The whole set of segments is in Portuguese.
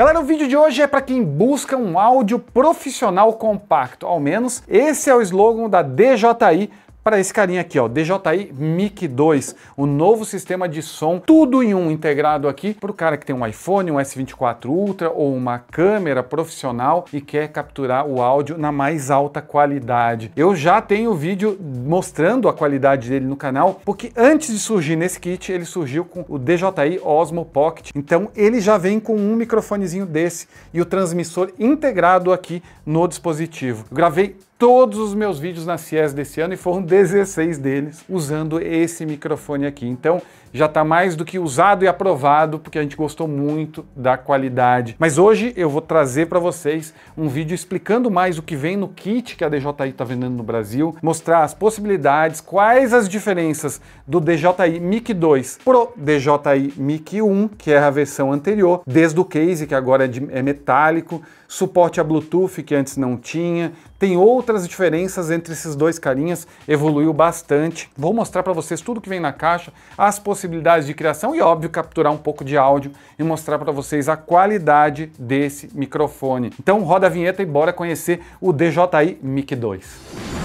Galera, o vídeo de hoje é para quem busca um áudio profissional compacto. Ao menos esse é o slogan da DJI para esse carinha aqui, ó, DJI Mic 2, o novo sistema de som, tudo em um integrado aqui para o cara que tem um iPhone, um S24 Ultra ou uma câmera profissional e quer capturar o áudio na mais alta qualidade. Eu já tenho vídeo mostrando a qualidade dele no canal, porque antes de surgir nesse kit, ele surgiu com o DJI Osmo Pocket. Então ele já vem com um microfonezinho desse e o transmissor integrado aqui no dispositivo. Eu gravei todos os meus vídeos na CIES desse ano e foram 16 deles usando esse microfone aqui. Então, já está mais do que usado e aprovado, porque a gente gostou muito da qualidade. Mas hoje eu vou trazer para vocês um vídeo explicando mais o que vem no kit que a DJI está vendendo no Brasil, mostrar as possibilidades, quais as diferenças do DJI Mic 2 pro DJI Mic 1, que é a versão anterior, desde o case, que agora é, de, é metálico, suporte a Bluetooth, que antes não tinha, tem outras diferenças entre esses dois carinhas, evoluiu bastante. Vou mostrar para vocês tudo que vem na caixa, as possibilidades possibilidades de criação e, óbvio, capturar um pouco de áudio e mostrar para vocês a qualidade desse microfone. Então roda a vinheta e bora conhecer o DJI Mic 2.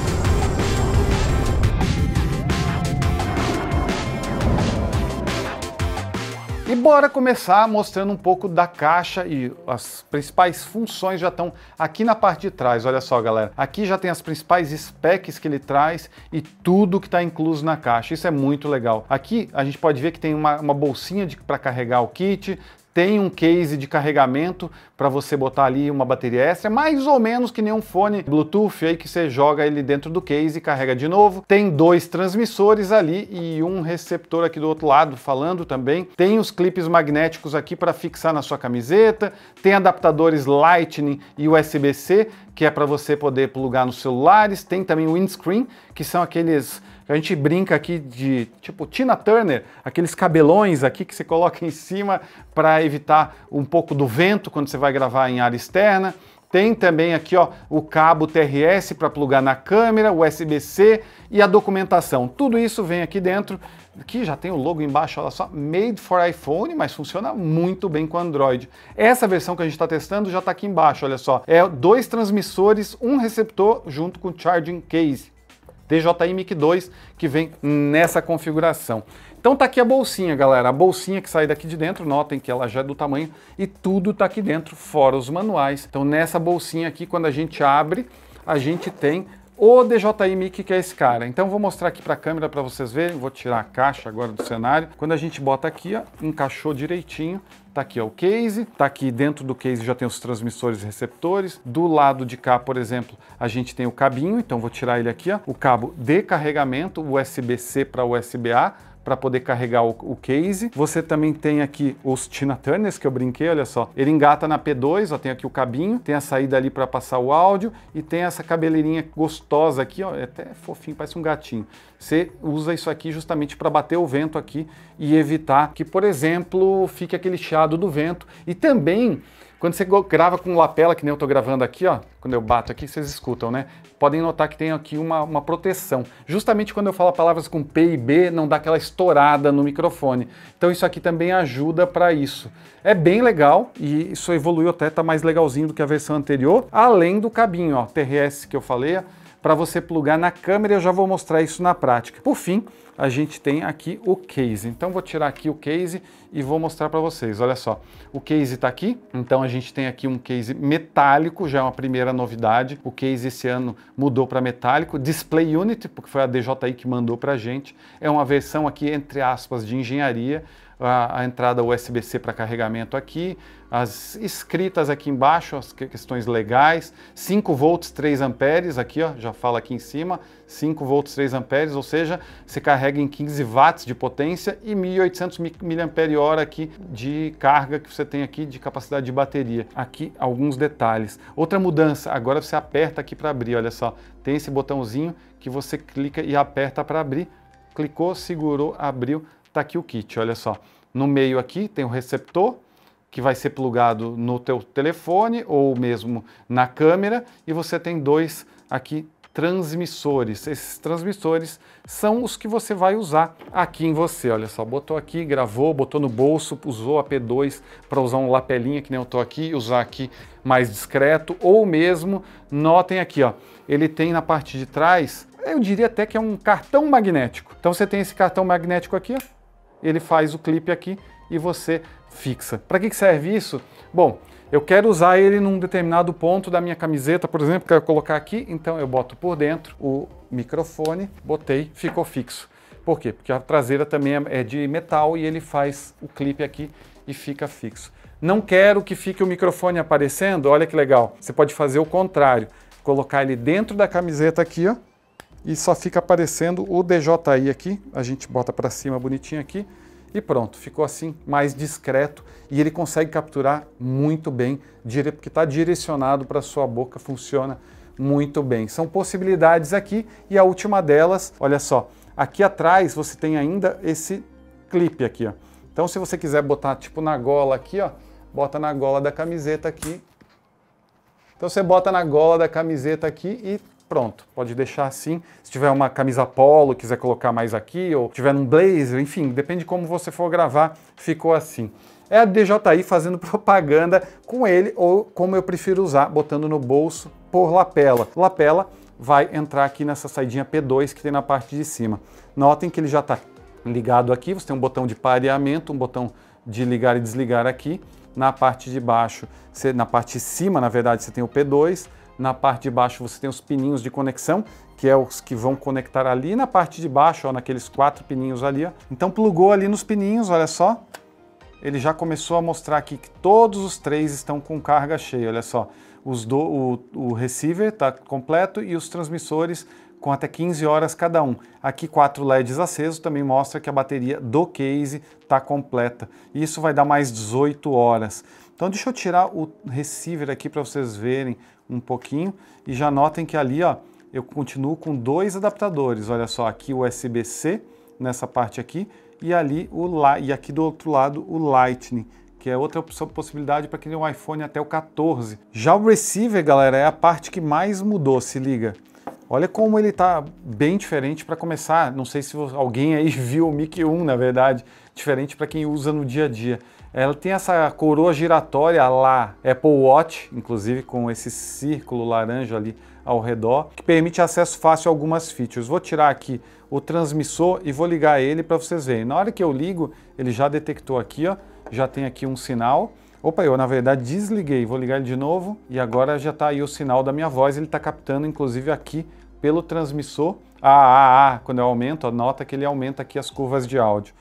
bora começar mostrando um pouco da caixa e as principais funções já estão aqui na parte de trás. Olha só, galera. Aqui já tem as principais specs que ele traz e tudo que está incluso na caixa. Isso é muito legal. Aqui a gente pode ver que tem uma, uma bolsinha para carregar o kit, tem um case de carregamento para você botar ali uma bateria extra, mais ou menos que nem um fone Bluetooth aí que você joga ele dentro do case e carrega de novo. Tem dois transmissores ali e um receptor aqui do outro lado falando também. Tem os clipes magnéticos aqui para fixar na sua camiseta, tem adaptadores Lightning e USB-C, que é para você poder plugar nos celulares, tem também windscreen, que são aqueles a gente brinca aqui de tipo Tina Turner, aqueles cabelões aqui que você coloca em cima para evitar um pouco do vento quando você vai gravar em área externa. Tem também aqui ó, o cabo TRS para plugar na câmera, USB-C e a documentação. Tudo isso vem aqui dentro, que já tem o logo embaixo, olha só, made for iPhone, mas funciona muito bem com Android. Essa versão que a gente está testando já está aqui embaixo, olha só. É dois transmissores, um receptor junto com charging case. DJI-MIC2, que vem nessa configuração. Então tá aqui a bolsinha, galera. A bolsinha que sai daqui de dentro, notem que ela já é do tamanho e tudo tá aqui dentro, fora os manuais. Então nessa bolsinha aqui, quando a gente abre, a gente tem o DJI Mic que é esse cara. Então vou mostrar aqui para a câmera para vocês verem, vou tirar a caixa agora do cenário. Quando a gente bota aqui, ó, encaixou direitinho, tá aqui ó, o case, tá aqui dentro do case já tem os transmissores e receptores. Do lado de cá, por exemplo, a gente tem o cabinho, então vou tirar ele aqui, ó, o cabo de carregamento, USB-C para USB-A, para poder carregar o, o, case. Você também tem aqui os Tina Turners que eu brinquei, olha só. Ele engata na P2, ó, tem aqui o cabinho, tem a saída ali para passar o áudio e tem essa cabeleirinha gostosa aqui, ó, é até fofinho, parece um gatinho. Você usa isso aqui justamente para bater o vento aqui e evitar que, por exemplo, fique aquele chiado do vento. E também quando você grava com lapela, que nem eu estou gravando aqui, ó, quando eu bato aqui, vocês escutam, né? Podem notar que tem aqui uma, uma proteção. Justamente quando eu falo palavras com P e B, não dá aquela estourada no microfone. Então isso aqui também ajuda para isso. É bem legal e isso evoluiu até, tá mais legalzinho do que a versão anterior, além do cabinho, ó, TRS que eu falei, para você plugar na câmera. Eu já vou mostrar isso na prática. Por fim, a gente tem aqui o case. Então vou tirar aqui o case e vou mostrar para vocês. Olha só, o case está aqui. Então a gente tem aqui um case metálico, já é uma primeira novidade. O case esse ano mudou para metálico. Display Unit, porque foi a DJI que mandou para a gente. É uma versão aqui, entre aspas, de engenharia a, a entrada USB-C para carregamento aqui, as escritas aqui embaixo, as questões legais, 5 volts 3 amperes aqui, ó, já fala aqui em cima, 5 volts 3 amperes, ou seja, se carrega em 15 watts de potência e 1800 mAh aqui de carga que você tem aqui de capacidade de bateria. Aqui alguns detalhes. Outra mudança, agora você aperta aqui para abrir, olha só, tem esse botãozinho que você clica e aperta para abrir, clicou, segurou, abriu, está aqui o kit, olha só. No meio aqui tem o receptor, que vai ser plugado no teu telefone ou mesmo na câmera, e você tem dois aqui transmissores. Esses transmissores são os que você vai usar aqui em você. Olha só, botou aqui, gravou, botou no bolso, usou a P2 para usar um lapelinha que nem eu tô aqui, usar aqui mais discreto, ou mesmo, notem aqui, ó, ele tem na parte de trás, eu diria até que é um cartão magnético. Então você tem esse cartão magnético aqui, ó, ele faz o clipe aqui e você fixa. Para que serve isso? Bom, eu quero usar ele num determinado ponto da minha camiseta, por exemplo, quero colocar aqui, então eu boto por dentro o microfone, botei, ficou fixo. Por quê? Porque a traseira também é, é de metal e ele faz o clipe aqui e fica fixo. Não quero que fique o microfone aparecendo, olha que legal. Você pode fazer o contrário, colocar ele dentro da camiseta aqui, ó, e só fica aparecendo o DJI aqui, a gente bota para cima bonitinho aqui e pronto, ficou assim mais discreto e ele consegue capturar muito bem, porque está direcionado para sua boca, funciona muito bem. São possibilidades aqui e a última delas, olha só, aqui atrás você tem ainda esse clipe aqui, ó. Então se você quiser botar tipo na gola aqui, ó, bota na gola da camiseta aqui. Então você bota na gola da camiseta aqui e pronto, pode deixar assim. Se tiver uma camisa polo, quiser colocar mais aqui, ou tiver um blazer, enfim, depende de como você for gravar, ficou assim. É a DJI fazendo propaganda com ele, ou como eu prefiro usar, botando no bolso por lapela. Lapela vai entrar aqui nessa saidinha P2 que tem na parte de cima. Notem que ele já está ligado aqui, você tem um botão de pareamento, um botão de ligar e desligar aqui. Na parte de baixo, você, na parte de cima, na verdade, você tem o P2, na parte de baixo você tem os pininhos de conexão, que é os que vão conectar ali na parte de baixo, ó, naqueles quatro pininhos ali. Ó. Então plugou ali nos pininhos, olha só. Ele já começou a mostrar aqui que todos os três estão com carga cheia, olha só. Os do, o, o receiver está completo e os transmissores com até 15 horas cada um. Aqui quatro LEDs acesos também mostra que a bateria do case está completa. Isso vai dar mais 18 horas. Então deixa eu tirar o receiver aqui para vocês verem um pouquinho e já notem que ali ó, eu continuo com dois adaptadores. Olha só, aqui o USB-C nessa parte aqui e ali o e aqui do outro lado o Lightning, que é outra opção, possibilidade para quem tem um iPhone até o 14. Já o receiver, galera, é a parte que mais mudou, se liga. Olha como ele está bem diferente para começar. Não sei se alguém aí viu o Mic 1, na verdade, diferente para quem usa no dia a dia. Ela tem essa coroa giratória lá, Apple Watch, inclusive com esse círculo laranja ali ao redor, que permite acesso fácil a algumas features. Vou tirar aqui o transmissor e vou ligar ele para vocês verem. Na hora que eu ligo, ele já detectou aqui, ó, já tem aqui um sinal. Opa, eu na verdade desliguei, vou ligar ele de novo e agora já está aí o sinal da minha voz, ele está captando inclusive aqui pelo transmissor. Ah, ah, ah, quando eu aumento, ó, nota que ele aumenta aqui as curvas de áudio.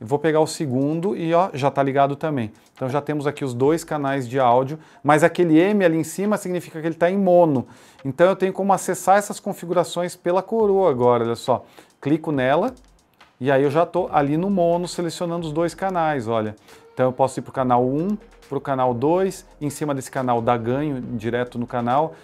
Vou pegar o segundo e ó, já está ligado também. Então já temos aqui os dois canais de áudio, mas aquele M ali em cima significa que ele está em mono. Então eu tenho como acessar essas configurações pela coroa agora, olha só. Clico nela, e aí eu já estou ali no mono selecionando os dois canais, olha. Então eu posso ir para o canal 1, para o canal 2, em cima desse canal dá ganho direto no canal,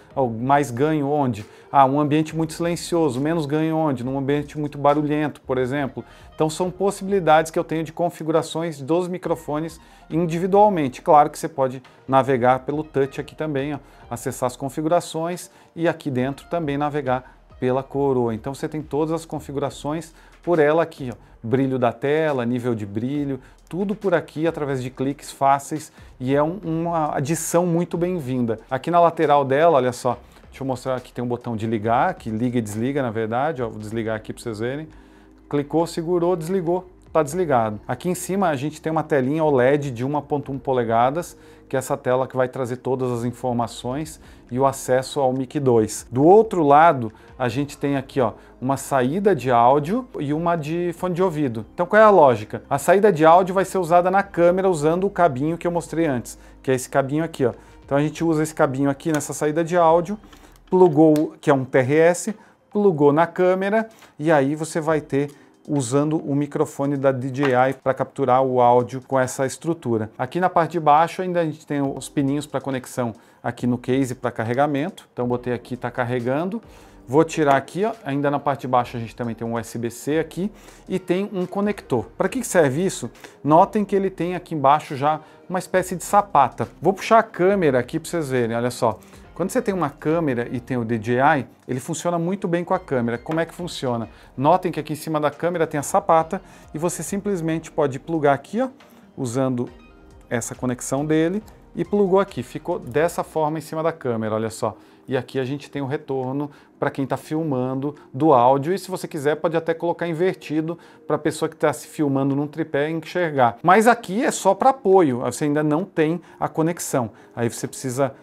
mais ganho onde? Ah, um ambiente muito silencioso, menos ganho onde? Num ambiente muito barulhento, por exemplo. Então são possibilidades que eu tenho de configurações dos microfones individualmente. Claro que você pode navegar pelo touch aqui também, ó, acessar as configurações e aqui dentro também navegar pela coroa. Então você tem todas as configurações por ela aqui, ó, brilho da tela, nível de brilho, tudo por aqui através de cliques fáceis e é um, uma adição muito bem-vinda. Aqui na lateral dela, olha só, deixa eu mostrar aqui, tem um botão de ligar, que liga e desliga na verdade, ó, vou desligar aqui para vocês verem. Clicou, segurou, desligou, está desligado. Aqui em cima a gente tem uma telinha OLED de 1.1 polegadas, que é essa tela que vai trazer todas as informações e o acesso ao mic 2. Do outro lado, a gente tem aqui ó, uma saída de áudio e uma de fone de ouvido. Então qual é a lógica? A saída de áudio vai ser usada na câmera usando o cabinho que eu mostrei antes, que é esse cabinho aqui. Ó. Então a gente usa esse cabinho aqui nessa saída de áudio, plugou, que é um TRS, plugou na câmera e aí você vai ter usando o microfone da DJI para capturar o áudio com essa estrutura. Aqui na parte de baixo ainda a gente tem os pininhos para conexão aqui no case para carregamento. Então botei aqui, está carregando. Vou tirar aqui, ó. ainda na parte de baixo a gente também tem um USB-C aqui e tem um conector. Para que serve isso? Notem que ele tem aqui embaixo já uma espécie de sapata. Vou puxar a câmera aqui para vocês verem, olha só. Quando você tem uma câmera e tem o DJI, ele funciona muito bem com a câmera. Como é que funciona? Notem que aqui em cima da câmera tem a sapata e você simplesmente pode plugar aqui, ó, usando essa conexão dele e plugou aqui. Ficou dessa forma em cima da câmera, olha só. E aqui a gente tem o retorno para quem está filmando do áudio e se você quiser pode até colocar invertido para a pessoa que está se filmando num tripé enxergar. Mas aqui é só para apoio, você ainda não tem a conexão. Aí você precisa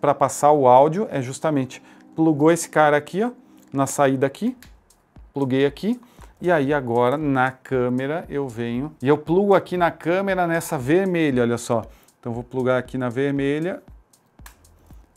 para passar o áudio é justamente plugou esse cara aqui, ó, na saída aqui, pluguei aqui, e aí agora na câmera eu venho e eu plugo aqui na câmera nessa vermelha, olha só. Então vou plugar aqui na vermelha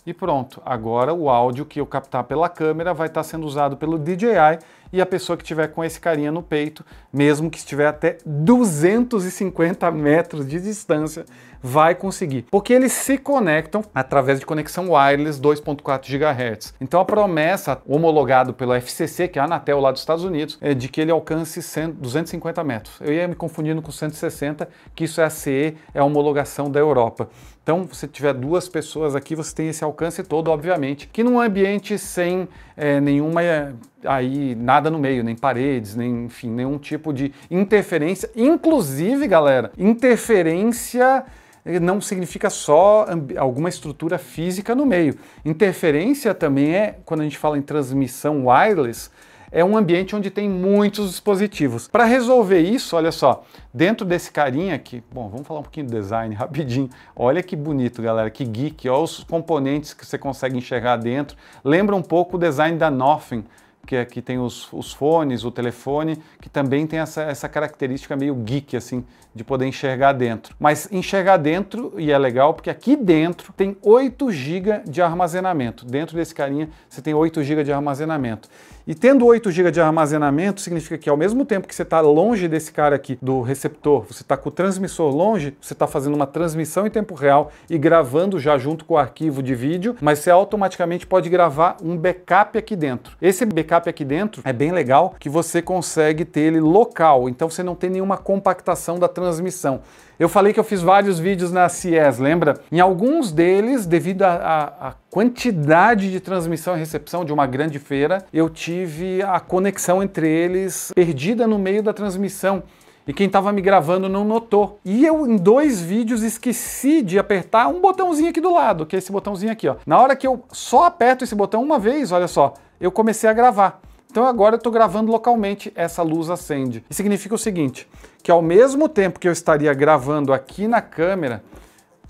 e pronto. Agora o áudio que eu captar pela câmera vai estar tá sendo usado pelo DJI e a pessoa que tiver com esse carinha no peito, mesmo que estiver até 250 metros de distância, vai conseguir, porque eles se conectam através de conexão wireless 2.4 GHz. Então a promessa homologado pelo FCC, que é a Anatel lá dos Estados Unidos, é de que ele alcance 100, 250 metros. Eu ia me confundindo com 160, que isso é a CE, é a homologação da Europa. Então, se tiver duas pessoas aqui, você tem esse alcance todo, obviamente, que num ambiente sem é, nenhuma eh, aí nada nada no meio, nem paredes, nem, enfim, nenhum tipo de interferência. Inclusive, galera, interferência eh, não significa só alguma estrutura física no meio. Interferência também é, quando a gente fala em transmissão wireless, é um ambiente onde tem muitos dispositivos. Para resolver isso, olha só, dentro desse carinha aqui, bom, vamos falar um pouquinho de design rapidinho. Olha que bonito, galera, que geek, olha os componentes que você consegue enxergar dentro. Lembra um pouco o design da Nothing, que, aqui é tem os, os fones, o telefone, que também tem essa, essa característica meio geek, assim, de poder enxergar dentro. Mas enxergar dentro, e é legal, porque aqui dentro tem 8 GB de armazenamento. Dentro desse carinha você tem 8 GB de armazenamento. E tendo 8 GB de armazenamento, significa que ao mesmo tempo que você está longe desse cara aqui, do receptor, você está com o transmissor longe, você está fazendo uma transmissão em tempo real e gravando já junto com o arquivo de vídeo, mas você automaticamente pode gravar um backup aqui dentro. Esse backup aqui dentro é bem legal que você consegue ter ele local, então você não tem nenhuma compactação da transmissão. Eu falei que eu fiz vários vídeos na CES, lembra? Em alguns deles, devido à quantidade de transmissão e recepção de uma grande feira, eu tive a conexão entre eles perdida no meio da transmissão e quem estava me gravando não notou. E eu, em dois vídeos, esqueci de apertar um botãozinho aqui do lado, que é esse botãozinho aqui, ó. Na hora que eu só aperto esse botão uma vez, olha só, eu comecei a gravar. Então agora eu estou gravando localmente, essa luz acende. E significa o seguinte, que ao mesmo tempo que eu estaria gravando aqui na câmera,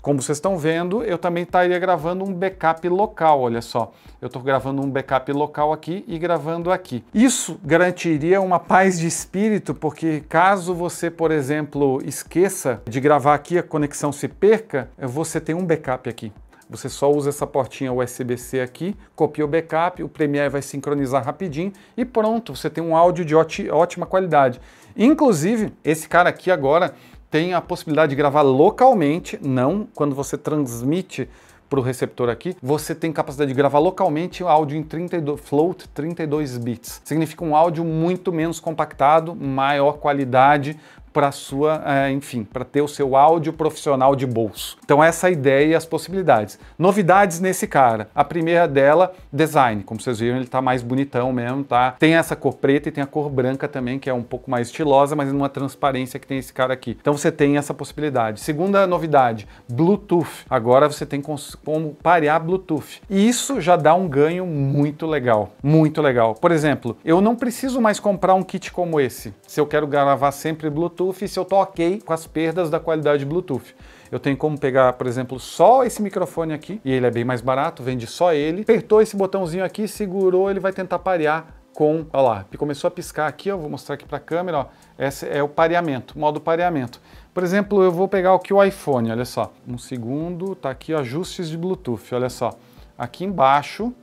como vocês estão vendo, eu também estaria gravando um backup local, olha só. Eu estou gravando um backup local aqui e gravando aqui. Isso garantiria uma paz de espírito, porque caso você, por exemplo, esqueça de gravar aqui, a conexão se perca, você tem um backup aqui. Você só usa essa portinha USB-C aqui, copia o backup, o Premiere vai sincronizar rapidinho e pronto, você tem um áudio de ótima qualidade. Inclusive, esse cara aqui agora tem a possibilidade de gravar localmente, não quando você transmite para o receptor aqui, você tem capacidade de gravar localmente o áudio em 32, float 32 bits. Significa um áudio muito menos compactado, maior qualidade, para sua, é, enfim, para ter o seu áudio profissional de bolso. Então essa é a ideia e as possibilidades. Novidades nesse cara. A primeira dela, design. Como vocês viram, ele está mais bonitão mesmo, tá? Tem essa cor preta e tem a cor branca também, que é um pouco mais estilosa, mas numa transparência que tem esse cara aqui. Então você tem essa possibilidade. Segunda novidade, Bluetooth. Agora você tem como parear Bluetooth. E isso já dá um ganho muito legal, muito legal. Por exemplo, eu não preciso mais comprar um kit como esse. Se eu quero gravar sempre Bluetooth, Bluetooth se eu estou ok com as perdas da qualidade Bluetooth. Eu tenho como pegar, por exemplo, só esse microfone aqui, e ele é bem mais barato, vende só ele. Apertou esse botãozinho aqui, segurou, ele vai tentar parear com, olha lá, começou a piscar aqui, eu vou mostrar aqui para a câmera, ó, esse é o pareamento, modo pareamento. Por exemplo, eu vou pegar aqui o iPhone, olha só, um segundo, tá aqui ó, ajustes de Bluetooth, olha só. Aqui embaixo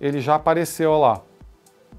ele já apareceu, olha lá,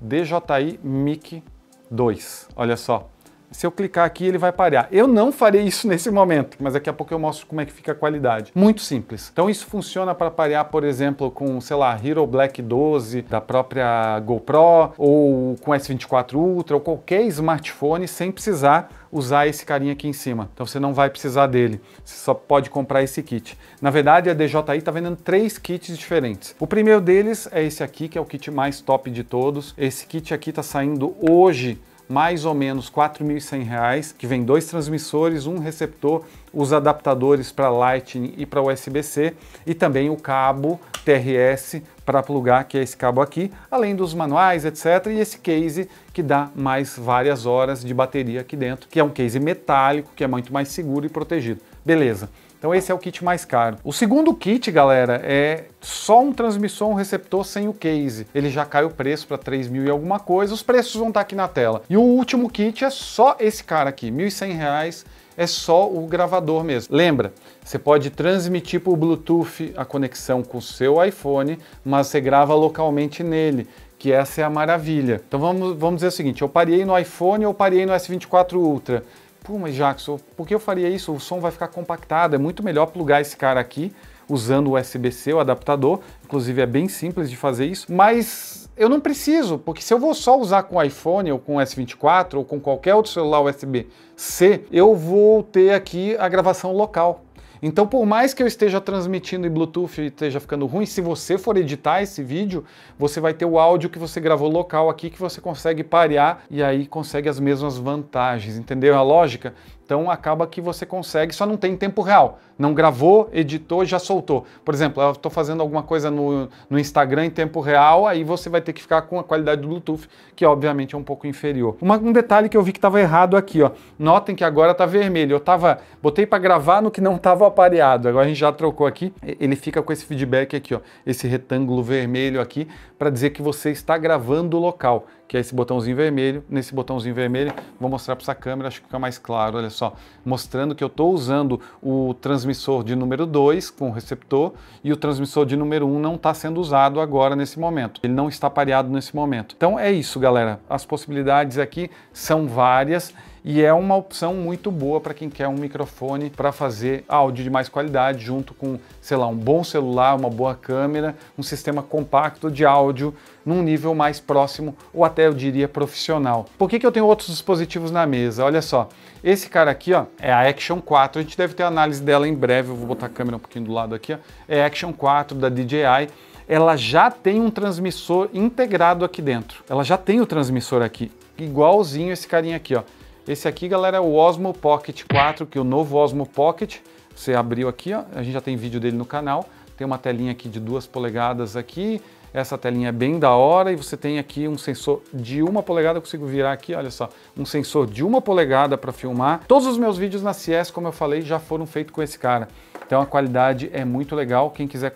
DJI MIC 2, olha só. Se eu clicar aqui, ele vai parar. Eu não farei isso nesse momento, mas daqui a pouco eu mostro como é que fica a qualidade. Muito simples. Então isso funciona para parear, por exemplo, com, sei lá, Hero Black 12 da própria GoPro ou com S24 Ultra ou qualquer smartphone sem precisar usar esse carinha aqui em cima. Então você não vai precisar dele, você só pode comprar esse kit. Na verdade, a DJI está vendendo três kits diferentes. O primeiro deles é esse aqui, que é o kit mais top de todos. Esse kit aqui está saindo hoje mais ou menos R$ reais que vem dois transmissores, um receptor, os adaptadores para Lightning e para USB-C e também o cabo TRS para plugar, que é esse cabo aqui, além dos manuais, etc. E esse case que dá mais várias horas de bateria aqui dentro, que é um case metálico, que é muito mais seguro e protegido. Beleza. Então esse é o kit mais caro. O segundo kit, galera, é só um transmissor, um receptor sem o case. Ele já cai o preço para 3 mil e alguma coisa, os preços vão estar tá aqui na tela. E o último kit é só esse cara aqui, R$ 1.100 é só o gravador mesmo. Lembra, você pode transmitir por Bluetooth a conexão com o seu iPhone, mas você grava localmente nele, que essa é a maravilha. Então vamos, vamos dizer o seguinte, eu parei no iPhone ou parei no S24 Ultra. Pô, mas Jackson, por que eu faria isso? O som vai ficar compactado, é muito melhor plugar esse cara aqui usando o USB-C, o adaptador. Inclusive é bem simples de fazer isso, mas eu não preciso, porque se eu vou só usar com iPhone ou com S24 ou com qualquer outro celular USB-C, eu vou ter aqui a gravação local. Então, por mais que eu esteja transmitindo em Bluetooth e esteja ficando ruim, se você for editar esse vídeo, você vai ter o áudio que você gravou local aqui que você consegue parear e aí consegue as mesmas vantagens. Entendeu a lógica? Então acaba que você consegue, só não tem em tempo real. Não gravou, editou, já soltou. Por exemplo, eu estou fazendo alguma coisa no, no Instagram em tempo real, aí você vai ter que ficar com a qualidade do Bluetooth, que obviamente é um pouco inferior. Uma, um detalhe que eu vi que estava errado aqui, ó. Notem que agora está vermelho. Eu tava, botei para gravar no que não estava apareado. Agora a gente já trocou aqui. Ele fica com esse feedback aqui, ó. Esse retângulo vermelho aqui, para dizer que você está gravando o local que é esse botãozinho vermelho. Nesse botãozinho vermelho, vou mostrar para essa câmera, acho que fica mais claro, olha só, mostrando que eu estou usando o transmissor de número 2 com o receptor e o transmissor de número 1 um não está sendo usado agora nesse momento. Ele não está pareado nesse momento. Então é isso, galera. As possibilidades aqui são várias e é uma opção muito boa para quem quer um microfone para fazer áudio de mais qualidade junto com, sei lá, um bom celular, uma boa câmera, um sistema compacto de áudio num nível mais próximo ou até eu diria profissional. Por que, que eu tenho outros dispositivos na mesa? Olha só, esse cara aqui ó, é a Action 4, a gente deve ter análise dela em breve, eu vou botar a câmera um pouquinho do lado aqui, ó. é a Action 4 da DJI, ela já tem um transmissor integrado aqui dentro. Ela já tem o transmissor aqui, igualzinho esse carinha aqui, ó. Esse aqui, galera, é o Osmo Pocket 4, que é o novo Osmo Pocket. Você abriu aqui, ó, a gente já tem vídeo dele no canal. Tem uma telinha aqui de duas polegadas aqui. Essa telinha é bem da hora e você tem aqui um sensor de uma polegada. Eu consigo virar aqui, olha só, um sensor de uma polegada para filmar. Todos os meus vídeos na CS, como eu falei, já foram feitos com esse cara. Então a qualidade é muito legal. Quem quiser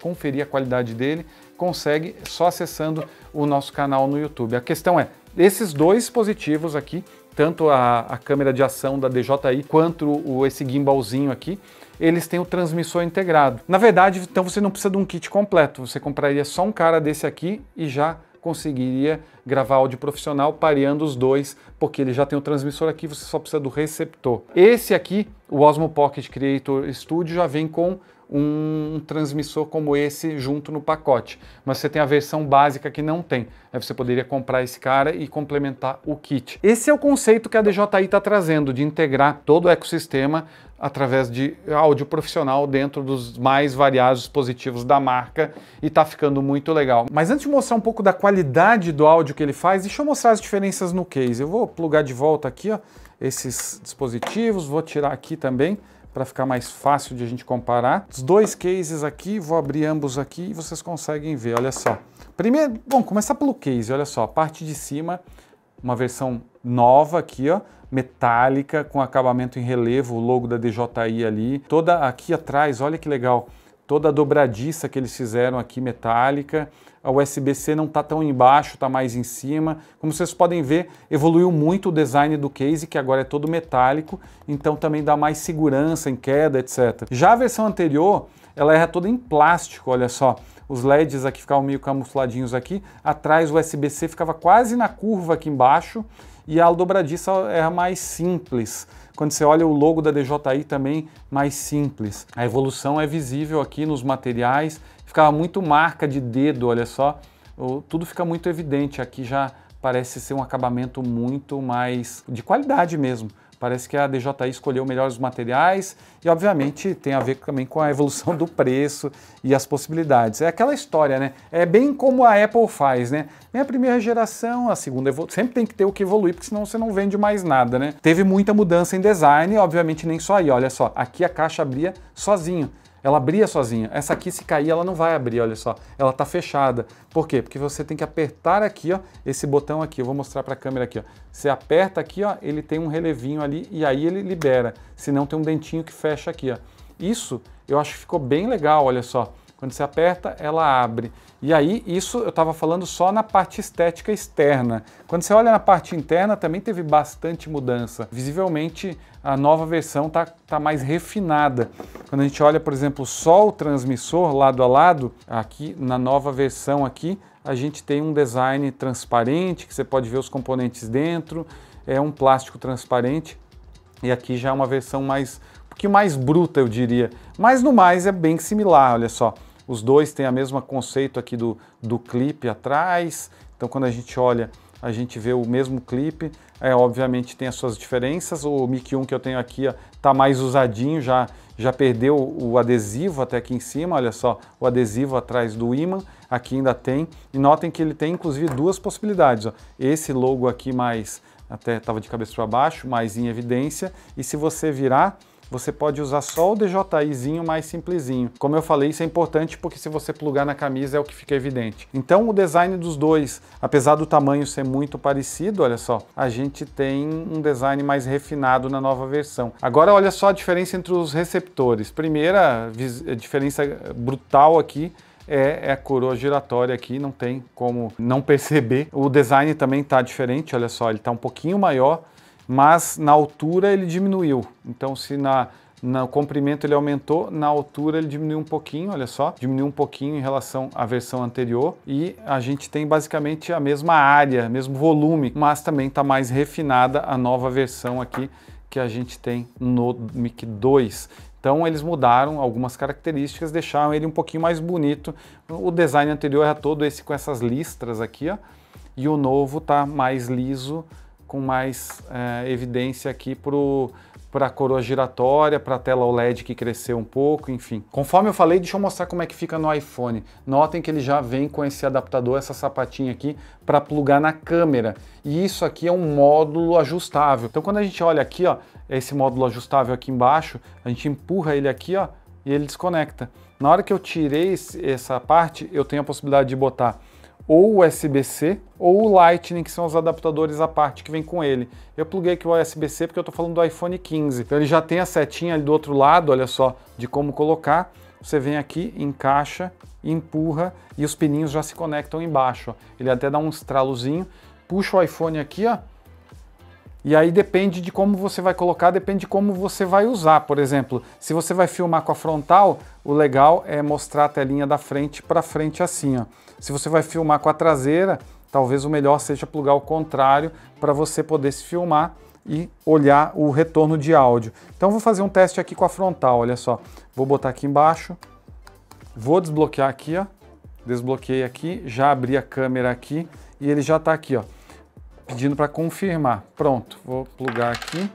conferir a qualidade dele, consegue só acessando o nosso canal no YouTube. A questão é, esses dois dispositivos aqui tanto a, a câmera de ação da DJI quanto o, esse gimbalzinho aqui, eles têm o transmissor integrado. Na verdade, então você não precisa de um kit completo, você compraria só um cara desse aqui e já conseguiria gravar áudio profissional pareando os dois, porque ele já tem o transmissor aqui, você só precisa do receptor. Esse aqui, o Osmo Pocket Creator Studio, já vem com um transmissor como esse junto no pacote. Mas você tem a versão básica que não tem. Aí você poderia comprar esse cara e complementar o kit. Esse é o conceito que a DJI está trazendo, de integrar todo o ecossistema através de áudio profissional dentro dos mais variados dispositivos da marca e está ficando muito legal. Mas antes de mostrar um pouco da qualidade do áudio áudio que ele faz. Deixa eu mostrar as diferenças no case. Eu vou plugar de volta aqui ó, esses dispositivos, vou tirar aqui também para ficar mais fácil de a gente comparar. Os dois cases aqui, vou abrir ambos aqui e vocês conseguem ver, olha só. Primeiro, bom, começar pelo case, olha só, a parte de cima, uma versão nova aqui, ó, metálica, com acabamento em relevo, o logo da DJI ali. Toda aqui atrás, olha que legal, toda a dobradiça que eles fizeram aqui metálica. A USB-C não está tão embaixo, está mais em cima. Como vocês podem ver, evoluiu muito o design do case, que agora é todo metálico, então também dá mais segurança em queda, etc. Já a versão anterior, ela era toda em plástico, olha só. Os LEDs aqui ficavam meio camufladinhos aqui, atrás o USB-C ficava quase na curva aqui embaixo e a dobradiça era mais simples. Quando você olha o logo da DJI também, mais simples. A evolução é visível aqui nos materiais, ficava muito marca de dedo, olha só. Tudo fica muito evidente, aqui já parece ser um acabamento muito mais de qualidade mesmo. Parece que a DJI escolheu melhores materiais e, obviamente, tem a ver também com a evolução do preço e as possibilidades. É aquela história, né? É bem como a Apple faz, né? a primeira geração, a segunda sempre tem que ter o que evoluir, porque senão você não vende mais nada, né? Teve muita mudança em design, obviamente nem só aí. Olha só, aqui a caixa abria sozinho. Ela abria sozinha. Essa aqui, se cair, ela não vai abrir, olha só. Ela está fechada. Por quê? Porque você tem que apertar aqui, ó, esse botão aqui. Eu vou mostrar para a câmera aqui, ó. Você aperta aqui, ó, ele tem um relevinho ali e aí ele libera. Senão tem um dentinho que fecha aqui, ó. Isso eu acho que ficou bem legal, olha só. Quando você aperta, ela abre. E aí, isso eu estava falando só na parte estética externa. Quando você olha na parte interna, também teve bastante mudança. Visivelmente, a nova versão está tá mais refinada. Quando a gente olha, por exemplo, só o transmissor lado a lado, aqui na nova versão aqui, a gente tem um design transparente, que você pode ver os componentes dentro, é um plástico transparente. E aqui já é uma versão mais, um pouquinho mais bruta, eu diria. Mas no mais é bem similar, olha só. Os dois têm a mesma conceito aqui do, do clipe atrás. Então quando a gente olha, a gente vê o mesmo clipe. É, obviamente tem as suas diferenças. O Mic 1 que eu tenho aqui está mais usadinho, já, já perdeu o adesivo até aqui em cima. Olha só, o adesivo atrás do imã. Aqui ainda tem. E notem que ele tem inclusive duas possibilidades. Ó. Esse logo aqui mais até estava de cabeça para baixo, mais em evidência. E se você virar você pode usar só o DJIzinho mais simplesinho. Como eu falei, isso é importante porque se você plugar na camisa é o que fica evidente. Então o design dos dois, apesar do tamanho ser muito parecido, olha só, a gente tem um design mais refinado na nova versão. Agora olha só a diferença entre os receptores. Primeira diferença brutal aqui é, é, a coroa giratória aqui, não tem como não perceber. O design também está diferente, olha só, ele está um pouquinho maior, mas na altura ele diminuiu. Então, se na, no comprimento ele aumentou, na altura ele diminuiu um pouquinho, olha só, diminuiu um pouquinho em relação à versão anterior e a gente tem basicamente a mesma área, mesmo volume, mas também está mais refinada a nova versão aqui que a gente tem no Mic 2. Então eles mudaram algumas características, deixaram ele um pouquinho mais bonito. O design anterior era todo esse com essas listras aqui, ó, e o novo está mais liso, com mais é, evidência aqui para a coroa giratória, para a tela OLED que cresceu um pouco, enfim. Conforme eu falei, deixa eu mostrar como é que fica no iPhone. Notem que ele já vem com esse adaptador, essa sapatinha aqui, para plugar na câmera. E isso aqui é um módulo ajustável. Então quando a gente olha aqui, ó, esse módulo ajustável aqui embaixo, a gente empurra ele aqui, ó, e ele desconecta. Na hora que eu tirei essa parte, eu tenho a possibilidade de botar ou USB-C ou o Lightning, que são os adaptadores à parte que vem com ele. Eu pluguei aqui o USB-C porque eu estou falando do iPhone 15. Então ele já tem a setinha ali do outro lado, olha só, de como colocar. Você vem aqui, encaixa, empurra e os pininhos já se conectam embaixo. Ó. Ele até dá um estralozinho. Puxa o iPhone aqui, ó, e aí depende de como você vai colocar, depende de como você vai usar. Por exemplo, se você vai filmar com a frontal, o legal é mostrar a telinha da frente para frente assim. Ó. Se você vai filmar com a traseira, talvez o melhor seja plugar o contrário para você poder se filmar e olhar o retorno de áudio. Então vou fazer um teste aqui com a frontal, olha só. Vou botar aqui embaixo, vou desbloquear aqui, ó. desbloqueei aqui, já abri a câmera aqui e ele já está aqui. ó pedindo para confirmar. Pronto, vou plugar aqui.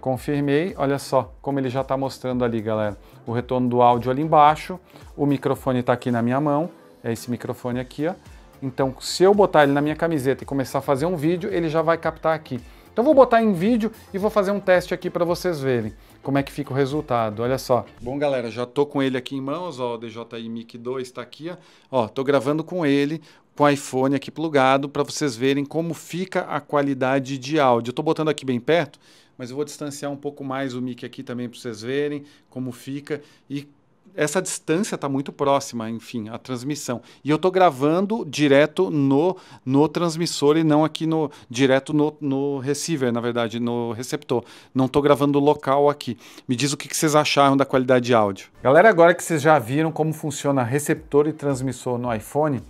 Confirmei, olha só como ele já está mostrando ali, galera. O retorno do áudio ali embaixo, o microfone está aqui na minha mão, é esse microfone aqui, ó. Então, se eu botar ele na minha camiseta e começar a fazer um vídeo, ele já vai captar aqui. Então vou botar em vídeo e vou fazer um teste aqui para vocês verem como é que fica o resultado, olha só. Bom, galera, já tô com ele aqui em mãos, ó, o DJI Mic 2 está aqui, ó. ó, tô gravando com ele, com o iPhone aqui plugado, para vocês verem como fica a qualidade de áudio. Eu tô botando aqui bem perto, mas eu vou distanciar um pouco mais o mic aqui também para vocês verem como fica e essa distância está muito próxima, enfim, a transmissão. E eu estou gravando direto no, no transmissor e não aqui no direto no, no receiver, na verdade, no receptor. Não estou gravando local aqui. Me diz o que, que vocês acharam da qualidade de áudio. Galera, agora que vocês já viram como funciona receptor e transmissor no iPhone, vou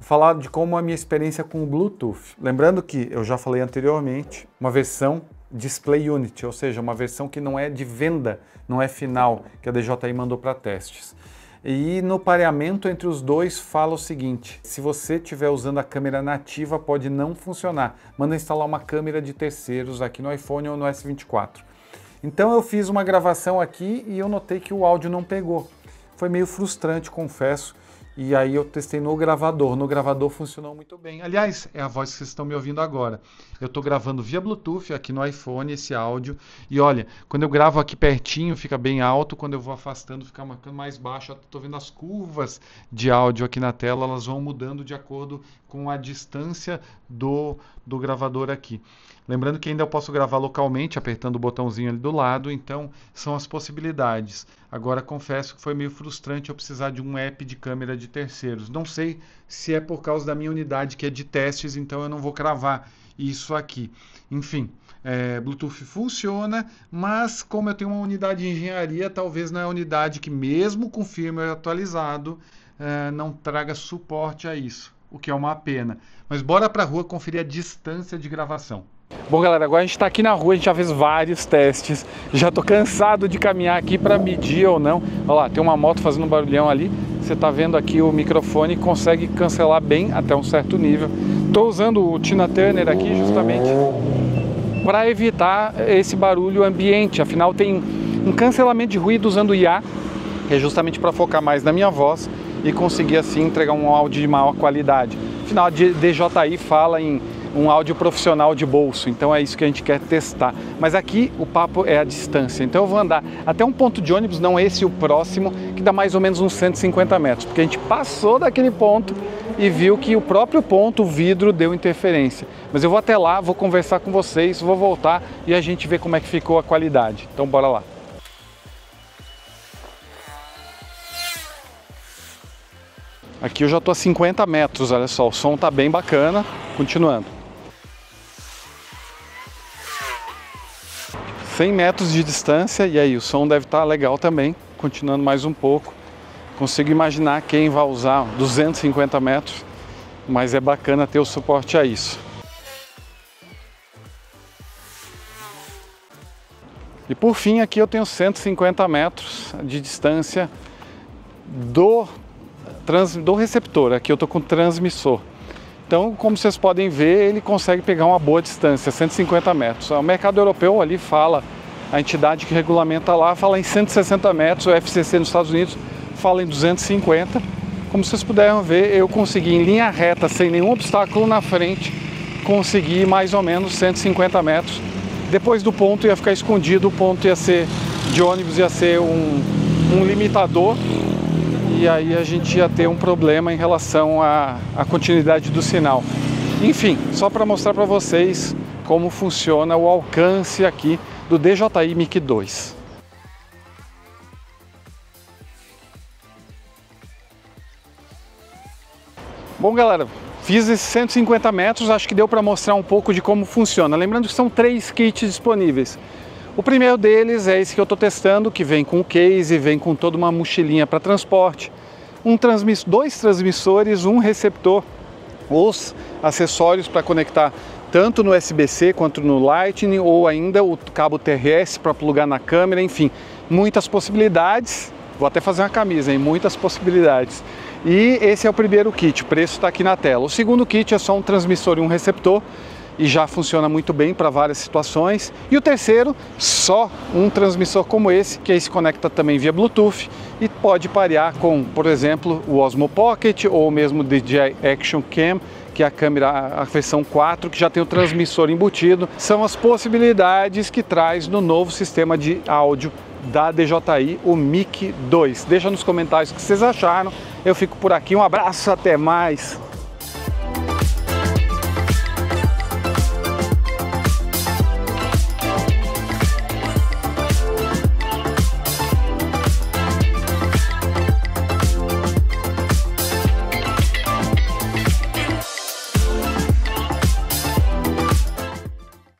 falar de como é a minha experiência com o Bluetooth. Lembrando que eu já falei anteriormente, uma versão display unit, ou seja, uma versão que não é de venda, não é final, que a DJI mandou para testes. E no pareamento entre os dois fala o seguinte: se você estiver usando a câmera nativa, pode não funcionar. Manda instalar uma câmera de terceiros aqui no iPhone ou no S24. Então eu fiz uma gravação aqui e eu notei que o áudio não pegou. Foi meio frustrante, confesso. E aí eu testei no gravador. No gravador funcionou muito bem. Aliás, é a voz que vocês estão me ouvindo agora. Eu estou gravando via Bluetooth aqui no iPhone esse áudio. E olha, quando eu gravo aqui pertinho fica bem alto, quando eu vou afastando fica mais baixo. Estou vendo as curvas de áudio aqui na tela, elas vão mudando de acordo com a distância do, do gravador aqui. Lembrando que ainda eu posso gravar localmente, apertando o botãozinho ali do lado, então são as possibilidades. Agora confesso que foi meio frustrante eu precisar de um app de câmera de terceiros. Não sei se é por causa da minha unidade que é de testes, então eu não vou cravar isso aqui. Enfim, é, Bluetooth funciona, mas como eu tenho uma unidade de engenharia, talvez não na é unidade que mesmo com firmware atualizado, é, não traga suporte a isso o que é uma pena. Mas bora para a rua conferir a distância de gravação. Bom, galera, agora a gente está aqui na rua, a gente já fez vários testes. Já tô cansado de caminhar aqui para medir ou não. Olha lá, tem uma moto fazendo um barulhão ali. Você está vendo aqui o microfone consegue cancelar bem até um certo nível. Estou usando o Tina Turner aqui justamente para evitar esse barulho ambiente. Afinal, tem um cancelamento de ruído usando IA, que é justamente para focar mais na minha voz e conseguir assim entregar um áudio de maior qualidade. Afinal, a DJI fala em um áudio profissional de bolso, então é isso que a gente quer testar. Mas aqui o papo é a distância, então eu vou andar até um ponto de ônibus, não esse, o próximo, que dá mais ou menos uns 150 metros, porque a gente passou daquele ponto e viu que o próprio ponto, o vidro, deu interferência. Mas eu vou até lá, vou conversar com vocês, vou voltar e a gente vê como é que ficou a qualidade. Então bora lá. Aqui eu já estou a 50 metros, olha só, o som está bem bacana. Continuando. 100 metros de distância e aí o som deve estar tá legal também. Continuando mais um pouco, consigo imaginar quem vai usar 250 metros, mas é bacana ter o suporte a isso. E por fim, aqui eu tenho 150 metros de distância do trans, do receptor, aqui eu estou com transmissor. Então, como vocês podem ver, ele consegue pegar uma boa distância, 150 metros. O mercado europeu ali fala, a entidade que regulamenta lá fala em 160 metros, o FCC nos Estados Unidos fala em 250. Como vocês puderam ver, eu consegui em linha reta, sem nenhum obstáculo na frente, consegui mais ou menos 150 metros. Depois do ponto ia ficar escondido, o ponto ia ser de ônibus, ia ser um, um limitador e aí a gente ia ter um problema em relação à, à continuidade do sinal. Enfim, só para mostrar para vocês como funciona o alcance aqui do DJI Mic 2. Bom, galera, fiz esses 150 metros, acho que deu para mostrar um pouco de como funciona. Lembrando que são três kits disponíveis. O primeiro deles é esse que eu estou testando, que vem com o case, vem com toda uma mochilinha para transporte, um transmiss... dois transmissores, um receptor, os acessórios para conectar tanto no USB-C quanto no Lightning ou ainda o cabo TRS para plugar na câmera, enfim, muitas possibilidades. Vou até fazer uma camisa, hein? Muitas possibilidades. E esse é o primeiro kit, o preço está aqui na tela. O segundo kit é só um transmissor e um receptor e já funciona muito bem para várias situações. E o terceiro, só um transmissor como esse, que aí se conecta também via Bluetooth e pode parear com, por exemplo, o Osmo Pocket ou mesmo o DJI Action Cam, que é a câmera, a versão 4, que já tem o transmissor embutido. São as possibilidades que traz no novo sistema de áudio da DJI, o MIC 2. Deixa nos comentários o que vocês acharam. Eu fico por aqui, um abraço, até mais!